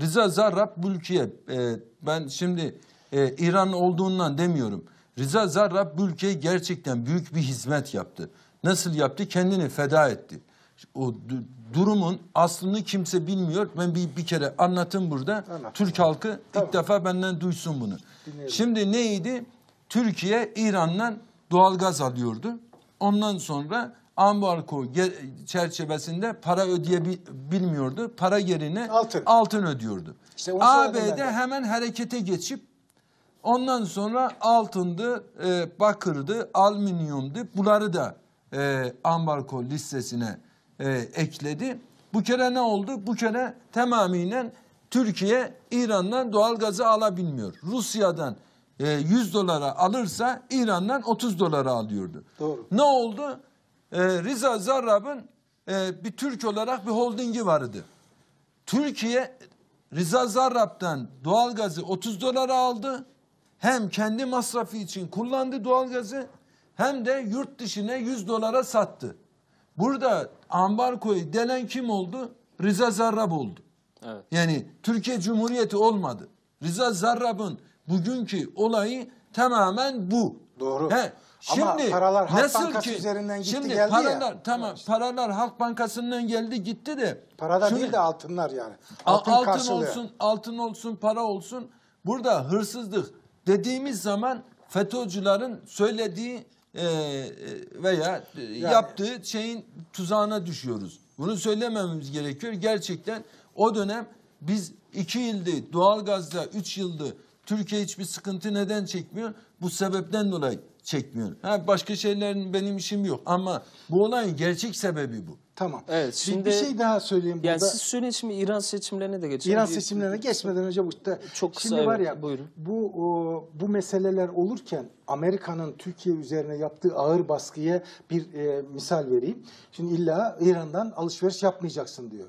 Rıza Zarrab Bülkiye e, ben şimdi e, İran olduğundan demiyorum. Rıza Zarrab Bülkiye gerçekten büyük bir hizmet yaptı. Nasıl yaptı? Kendini feda etti. O durumun aslını kimse bilmiyor. Ben bir, bir kere anlatım burada. Anladım. Türk halkı Tabii. ilk defa benden duysun bunu. Dinleyelim. Şimdi neydi? Türkiye İran'dan doğalgaz alıyordu. Ondan sonra ambarko çerçevesinde para ödeyebilmiyordu. Para yerine altın, altın ödüyordu. İşte ABD hemen harekete geçip ondan sonra altındı, e, bakırdı, alüminyumdu. Bunları da e, ambarko listesine e, ekledi. Bu kere ne oldu? Bu kere tamamiyle Türkiye İran'dan doğal gazı alabilmiyor. Rusya'dan 100 e, dolara alırsa İran'dan 30 dolara alıyordu. Doğru. Ne oldu? Ee, Rıza Zarrab'ın e, bir Türk olarak bir holdingi vardı. Türkiye Rıza Zarrab'dan doğalgazı 30 dolara aldı. Hem kendi masrafı için kullandı doğalgazı hem de yurt dışına 100 dolara sattı. Burada ambarkoyu delen kim oldu? Rıza Zarrab oldu. Evet. Yani Türkiye Cumhuriyeti olmadı. Rıza Zarrab'ın bugünkü olayı tamamen bu. Doğru. He. Şimdi Ama paralar Halk nasıl Bankası ki, üzerinden gitti şimdi geldi paralar, ya. Tamam işte. paralar Halk Bankası'ndan geldi gitti de. Para şunu, değil de altınlar yani. Altın, altın olsun, altın olsun, para olsun. Burada hırsızlık dediğimiz zaman FETÖ'cülerin söylediği e, e, veya yani, yaptığı şeyin tuzağına düşüyoruz. Bunu söylememiz gerekiyor. Gerçekten o dönem biz iki yıldı doğalgazda, üç yıldı Türkiye hiçbir sıkıntı neden çekmiyor? Bu sebepten dolayı çekmiyor. Ha, başka şeylerin benim işim yok ama bu olayın gerçek sebebi bu. Tamam. Evet, şimdi, bir şey daha söyleyeyim burada. Yani siz söyleyin şimdi İran seçimlerine de geçelim. İran seçimlerine geçmeden önce bu işte, çok kısa, şimdi var ya buyurun. bu o, bu meseleler olurken Amerika'nın Türkiye üzerine yaptığı ağır baskıya bir e, misal vereyim. Şimdi illa İran'dan alışveriş yapmayacaksın diyor.